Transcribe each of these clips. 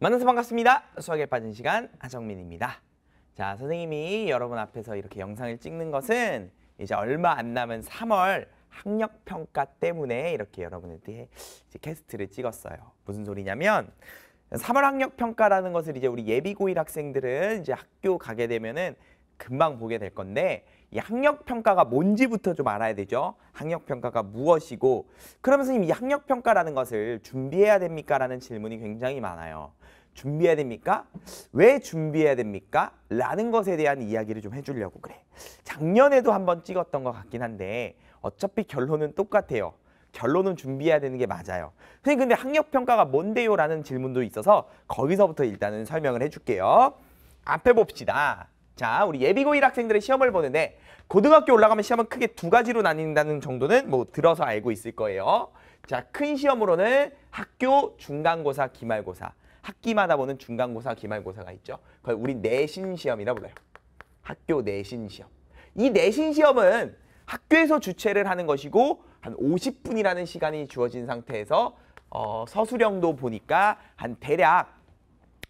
만나서 반갑습니다. 수학에 빠진 시간 하정민입니다. 자, 선생님이 여러분 앞에서 이렇게 영상을 찍는 것은 이제 얼마 안 남은 3월 학력 평가 때문에 이렇게 여러분한테 이제 캐스트를 찍었어요. 무슨 소리냐면 3월 학력 평가라는 것을 이제 우리 예비고일 학생들은 이제 학교 가게 되면은 금방 보게 될 건데 이 학력 평가가 뭔지부터 좀 알아야 되죠. 학력 평가가 무엇이고 그러면 선생님 이 학력 평가라는 것을 준비해야 됩니까라는 질문이 굉장히 많아요. 준비해야 됩니까? 왜 준비해야 됩니까? 라는 것에 대한 이야기를 좀 해주려고 그래. 작년에도 한번 찍었던 것 같긴 한데 어차피 결론은 똑같아요. 결론은 준비해야 되는 게 맞아요. 선생님 근데 학력평가가 뭔데요? 라는 질문도 있어서 거기서부터 일단은 설명을 해줄게요. 앞에 봅시다. 자, 우리 예비고1 학생들의 시험을 보는데 고등학교 올라가면 시험은 크게 두 가지로 나뉜다는 정도는 뭐 들어서 알고 있을 거예요. 자, 큰 시험으로는 학교 중간고사, 기말고사. 학기마다 보는 중간고사, 기말고사가 있죠. 그걸 우리 내신 시험이라 불러요. 학교 내신 시험. 이 내신 시험은 학교에서 주최를 하는 것이고 한 50분이라는 시간이 주어진 상태에서 어, 서술형도 보니까 한 대략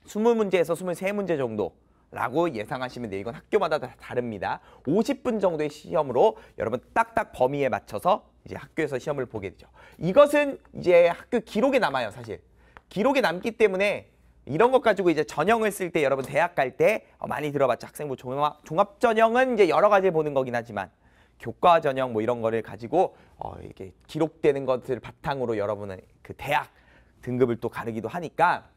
20문제에서 23문제 정도 라고 예상하시면 돼요. 이건 학교마다 다 다릅니다. 50분 정도의 시험으로 여러분 딱딱 범위에 맞춰서 이제 학교에서 시험을 보게 되죠. 이것은 이제 학교 기록에 남아요, 사실. 기록에 남기 때문에 이런 것 가지고 이제 전형을 쓸 때 여러분 대학 갈때 어, 많이 들어봤죠. 학생부 종합, 종합 전형은 이제 여러 가지 보는 거긴 하지만 교과 전형 뭐 이런 거를 가지고 어 이게 기록되는 것을 들 바탕으로 여러분은그 대학 등급을 또 가르기도 하니까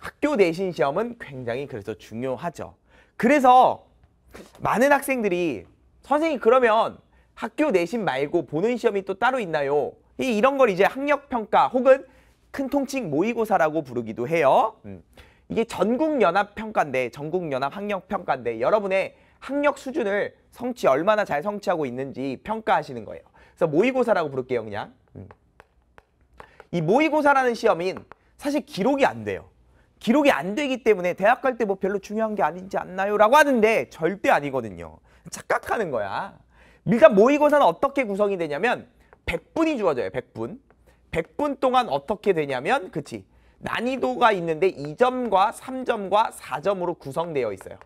학교 내신 시험은 굉장히 그래서 중요하죠. 그래서 많은 학생들이 선생님 그러면 학교 내신 말고 보는 시험이 또 따로 있나요? 이, 런걸 이제 학력평가 혹은 큰 통칭 모의고사라고 부르기도 해요. 음. 이게 전국연합평가인데 전국연합학력평가인데 여러분의 학력 수준을 성취 얼마나 잘 성취하고 있는지 평가하시는 거예요. 그래서 모의고사라고 부를게요 그냥. 음. 이 모의고사라는 시험인 사실 기록이 안 돼요. 기록이 안 되기 때문에 대학 갈 때 뭐 별로 중요한 게 아니지 않나요? 라고 하는데 절대 아니거든요. 착각하는 거야. 일단 모의고사는 어떻게 구성이 되냐면 100분이 주어져요. 100분. 100분 동안 어떻게 되냐면 그치. 난이도가 있는데 2점과 3점과 4점으로 구성되어 있어요.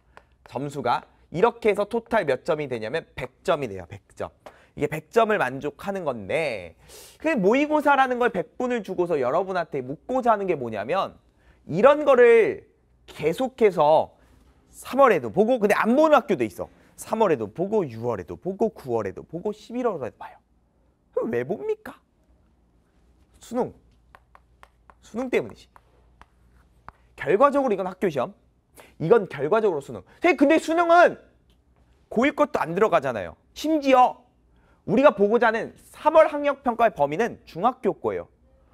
점수가. 이렇게 해서 토탈 몇 점이 되냐면 100점이 돼요. 100점. 이게 100점을 만족하는 건데 그 모의고사라는 걸 100분을 주고서 여러분한테 묻고자 하는 게 뭐냐면 이런 거를 계속해서 3월에도 보고 근데 안 보는 학교도 있어. 3월에도 보고 6월에도 보고 9월에도 보고 11월에도 봐요. 왜 봅니까? 수능. 수능 때문이지. 결과적으로 이건 학교 시험. 이건 결과적으로 수능. 근데 수능은 고1 것도 안 들어가잖아요. 심지어 우리가 보고자 하는 3월 학력평가의 범위는 중학교 거예요.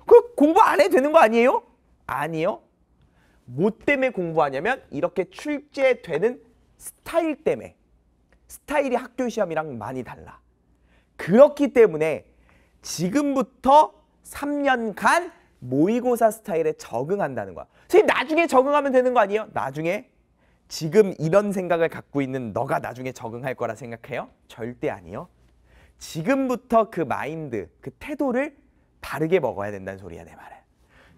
그 공부 안 해도 되는 거 아니에요? 아니요. 뭐 때문에 공부하냐면 이렇게 출제되는 스타일 때문에 스타일이 학교 시험이랑 많이 달라. 그렇기 때문에 지금부터 3년간 모의고사 스타일에 적응한다는 거야. 선생님 나중에 적응하면 되는 거 아니에요? 나중에 지금 이런 생각을 갖고 있는 너가 나중에 적응할 거라 생각해요? 절대 아니요. 지금부터 그 마인드, 그 태도를 바르게 먹어야 된다는 소리야 내 말은.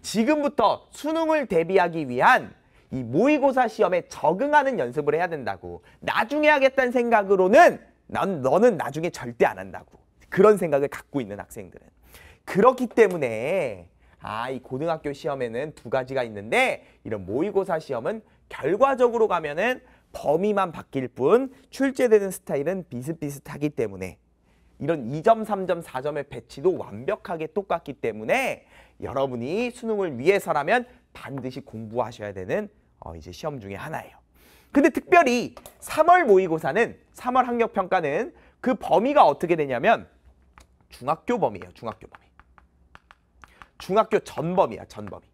지금부터 수능을 대비하기 위한 이 모의고사 시험에 적응하는 연습을 해야 된다고. 나중에 하겠다는 생각으로는 난 너는 나중에 절대 안 한다고. 그런 생각을 갖고 있는 학생들은. 그렇기 때문에 아, 이 고등학교 시험에는 두 가지가 있는데 이런 모의고사 시험은 결과적으로 가면은 범위만 바뀔 뿐 출제되는 스타일은 비슷비슷하기 때문에 이런 2점, 3점, 4점의 배치도 완벽하게 똑같기 때문에 여러분이 수능을 위해서라면 반드시 공부하셔야 되는 어, 이제 시험 중에 하나예요. 근데 특별히 3월 모의고사는 3월 학력평가는 그 범위가 어떻게 되냐면 중학교 범위예요. 중학교 범위. 중학교 전범위야. 전범위.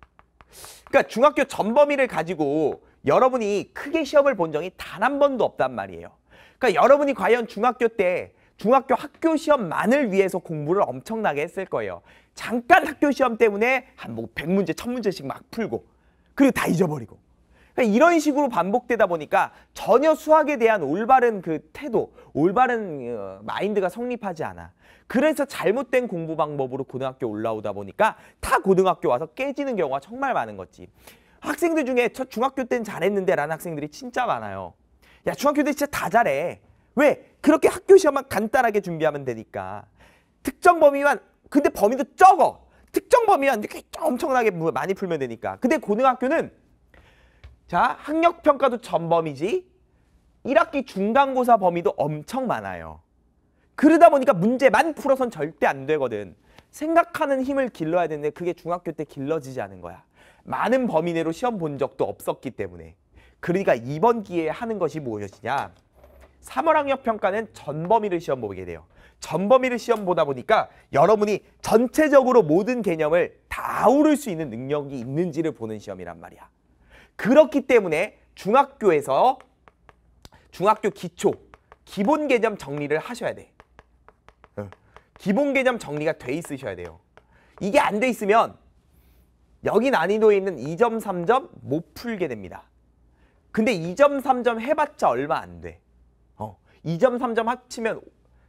그러니까 중학교 전범위를 가지고 여러분이 크게 시험을 본 적이 단 한 번도 없단 말이에요. 그러니까 여러분이 과연 중학교 때 중학교 학교 시험만을 위해서 공부를 엄청나게 했을 거예요. 잠깐 학교 시험 때문에 한뭐 100문제, 1000문제씩 막 풀고 그리고 다 잊어버리고 그러니까 이런 식으로 반복되다 보니까 전혀 수학에 대한 올바른 그 태도, 올바른 어, 마인드가 성립하지 않아. 그래서 잘못된 공부 방법으로 고등학교 올라오다 보니까 다 고등학교 와서 깨지는 경우가 정말 많은 거지. 학생들 중에 저 중학교 때 잘했는데 라는 학생들이 진짜 많아요. 야 중학교 때 진짜 다 잘해. 왜? 그렇게 학교 시험만 간단하게 준비하면 되니까. 특정 범위만, 근데 범위도 적어. 특정 범위만 이렇게 엄청나게 많이 풀면 되니까. 근데 고등학교는 자, 학력평가도 전범이지 1학기 중간고사 범위도 엄청 많아요. 그러다 보니까 문제만 풀어선 절대 안 되거든. 생각하는 힘을 길러야 되는데 그게 중학교 때 길러지지 않은 거야. 많은 범위 내로 시험 본 적도 없었기 때문에. 그러니까 이번 기회에 하는 것이 무엇이냐. 3월학력 평가는 전범위를 시험 보게 돼요. 전범위를 시험 보다 보니까 여러분이 전체적으로 모든 개념을 다 아우를 수 있는 능력이 있는지를 보는 시험이란 말이야. 그렇기 때문에 중학교에서 중학교 기초, 기본 개념 정리를 하셔야 돼. 어. 기본 개념 정리가 돼 있으셔야 돼요. 이게 안 돼 있으면 여기 난이도에 있는 2점, 3점 못 풀게 됩니다. 근데 2점, 3점 해봤자 얼마 안 돼. 2점, 3점 합치면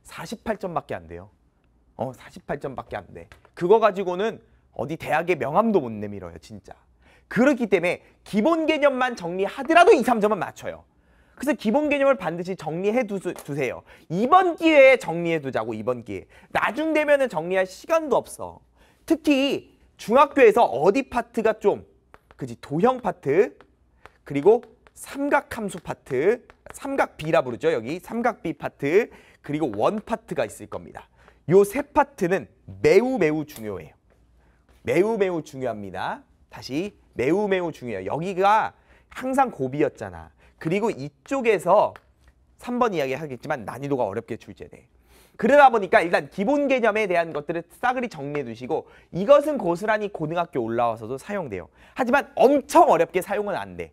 48점밖에 안 돼요. 어, 48점밖에 안 돼. 그거 가지고는 어디 대학에 명함도 못 내밀어요, 진짜. 그렇기 때문에 기본 개념만 정리하더라도 2, 3점은 맞춰요. 그래서 기본 개념을 반드시 정리해 두수, 두세요. 이번 기회에 정리해 두자고, 이번 기회. 나중 되면은 정리할 시간도 없어. 특히 중학교에서 어디 파트가 좀, 그지, 도형 파트, 그리고 삼각함수 파트, 삼각비라 부르죠. 여기 삼각비 파트, 그리고 원 파트가 있을 겁니다. 요 세 파트는 매우 매우 중요해요. 매우 매우 중요합니다. 다시 매우 매우 중요해요. 여기가 항상 고비였잖아. 그리고 이쪽에서 3번 이야기하겠지만 난이도가 어렵게 출제돼. 그러다 보니까 일단 기본 개념에 대한 것들을 싸그리 정리해 두시고 이것은 고스란히 고등학교 올라와서도 사용돼요. 하지만 엄청 어렵게 사용은 안 돼.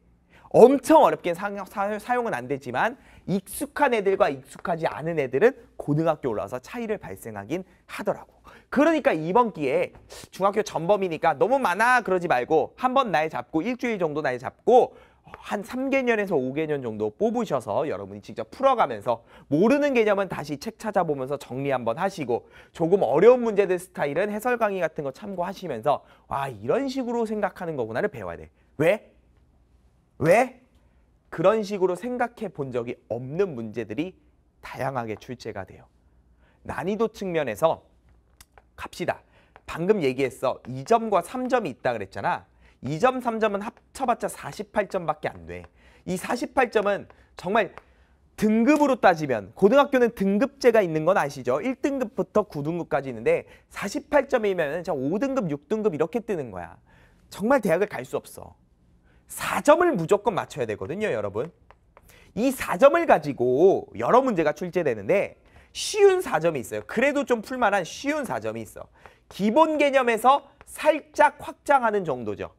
엄청 어렵게 사용은 안 되지만 익숙한 애들과 익숙하지 않은 애들은 고등학교 올라와서 차이를 발생하긴 하더라고. 그러니까 이번 기회에 중학교 전범이니까 너무 많아 그러지 말고 한 번 나이 잡고 일주일 정도 나이 잡고 한 3개년에서 5개년 정도 뽑으셔서 여러분이 직접 풀어가면서 모르는 개념은 다시 책 찾아보면서 정리 한번 하시고 조금 어려운 문제들 스타일은 해설 강의 같은 거 참고하시면서 와 아, 이런 식으로 생각하는 거구나를 배워야 돼. 왜? 왜? 그런 식으로 생각해 본 적이 없는 문제들이 다양하게 출제가 돼요. 난이도 측면에서 갑시다. 방금 얘기했어. 2점과 3점이 있다 그랬잖아. 2점, 3점은 합쳐봤자 48점밖에 안 돼. 이 48점은 정말 등급으로 따지면 고등학교는 등급제가 있는 건 아시죠? 1등급부터 9등급까지 있는데 48점이면 5등급, 6등급 이렇게 뜨는 거야. 정말 대학을 갈 수 없어. 4점을 무조건 맞춰야 되거든요, 여러분. 이 4점을 가지고 여러 문제가 출제되는데 쉬운 4점이 있어요. 그래도 좀 풀만한 쉬운 4점이 있어. 기본 개념에서 살짝 확장하는 정도죠.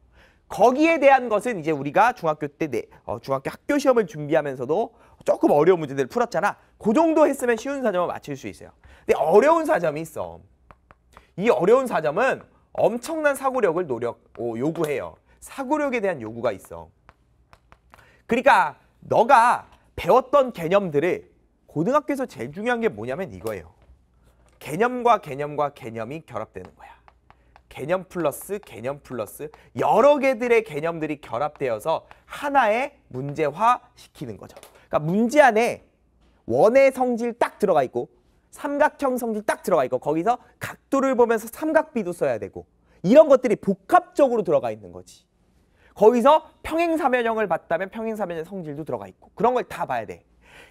거기에 대한 것은 이제 우리가 중학교 때 네, 어, 중학교 학교 시험을 준비하면서도 조금 어려운 문제들을 풀었잖아. 그 정도 했으면 쉬운 4점을 맞출 수 있어요. 근데 어려운 4점이 있어. 이 어려운 4점은 엄청난 사고력을 노력 오, 어, 요구해요. 사고력에 대한 요구가 있어. 그러니까 너가 배웠던 개념들을 고등학교에서 제일 중요한 게 뭐냐면 이거예요. 개념과 개념과 개념이 결합되는 거야. 개념 플러스 개념 플러스 여러 개들의 개념들이 결합되어서 하나의 문제화 시키는 거죠. 그러니까 문제 안에 원의 성질 딱 들어가 있고 삼각형 성질 딱 들어가 있고 거기서 각도를 보면서 삼각비도 써야 되고 이런 것들이 복합적으로 들어가 있는 거지. 거기서 평행사면형을 봤다면 평행사면형 성질도 들어가 있고 그런 걸 다 봐야 돼.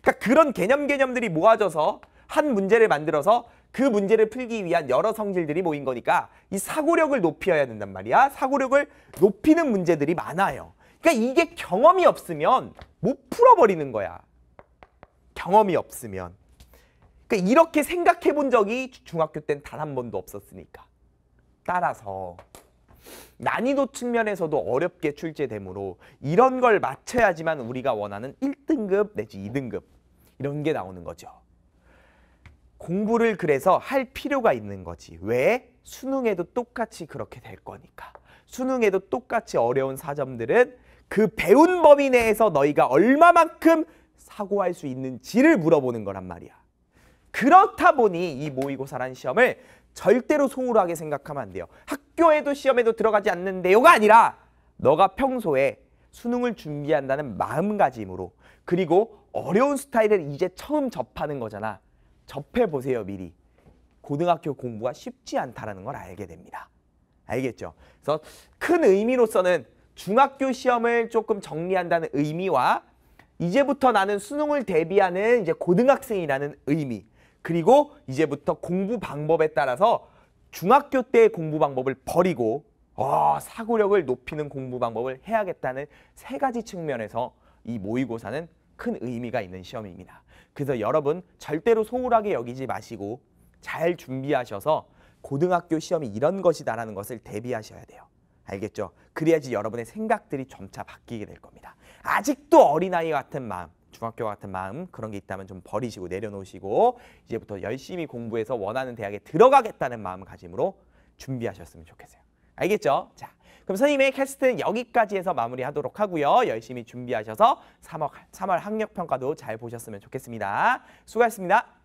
그러니까 그런 개념 개념들이 모아져서 한 문제를 만들어서 그 문제를 풀기 위한 여러 성질들이 모인 거니까 이 사고력을 높여야 된단 말이야. 사고력을 높이는 문제들이 많아요. 그러니까 이게 경험이 없으면 못 풀어버리는 거야. 경험이 없으면. 그러니까 이렇게 생각해 본 적이 중학교 땐단한 번도 없었으니까. 따라서 난이도 측면에서도 어렵게 출제되므로 이런 걸 맞춰야지만 우리가 원하는 1등급 내지 2등급 이런 게 나오는 거죠. 공부를 그래서 할 필요가 있는 거지. 왜? 수능에도 똑같이 그렇게 될 거니까. 수능에도 똑같이 어려운 사점들은 그 배운 범위 내에서 너희가 얼마만큼 사고할 수 있는지를 물어보는 거란 말이야. 그렇다 보니 이 모의고사란 시험을 절대로 송울하게 생각하면 안 돼요. 학교에도 시험에도 들어가지 않는 내용이 아니라 너가 평소에 수능을 준비한다는 마음가짐으로 그리고 어려운 스타일을 이제 처음 접하는 거잖아. 접해보세요 미리. 고등학교 공부가 쉽지 않다라는 걸 알게 됩니다. 알겠죠? 그래서 큰 의미로서는 중학교 시험을 조금 정리한다는 의미와 이제부터 나는 수능을 대비하는 이제 고등학생이라는 의미 그리고 이제부터 공부 방법에 따라서 중학교 때 공부 방법을 버리고 어, 사고력을 높이는 공부 방법을 해야겠다는 세 가지 측면에서 이 모의고사는 큰 의미가 있는 시험입니다. 그래서 여러분 절대로 소홀하게 여기지 마시고 잘 준비하셔서 고등학교 시험이 이런 것이다라는 것을 대비하셔야 돼요. 알겠죠? 그래야지 여러분의 생각들이 점차 바뀌게 될 겁니다. 아직도 어린아이 같은 마음, 중학교 같은 마음 그런 게 있다면 좀 버리시고 내려놓으시고 이제부터 열심히 공부해서 원하는 대학에 들어가겠다는 마음가짐으로 준비하셨으면 좋겠어요. 알겠죠? 자, 그럼 선생님의 캐스트는 여기까지 해서 마무리하도록 하고요. 열심히 준비하셔서 3월, 3월 학력평가도 잘 보셨으면 좋겠습니다. 수고하셨습니다.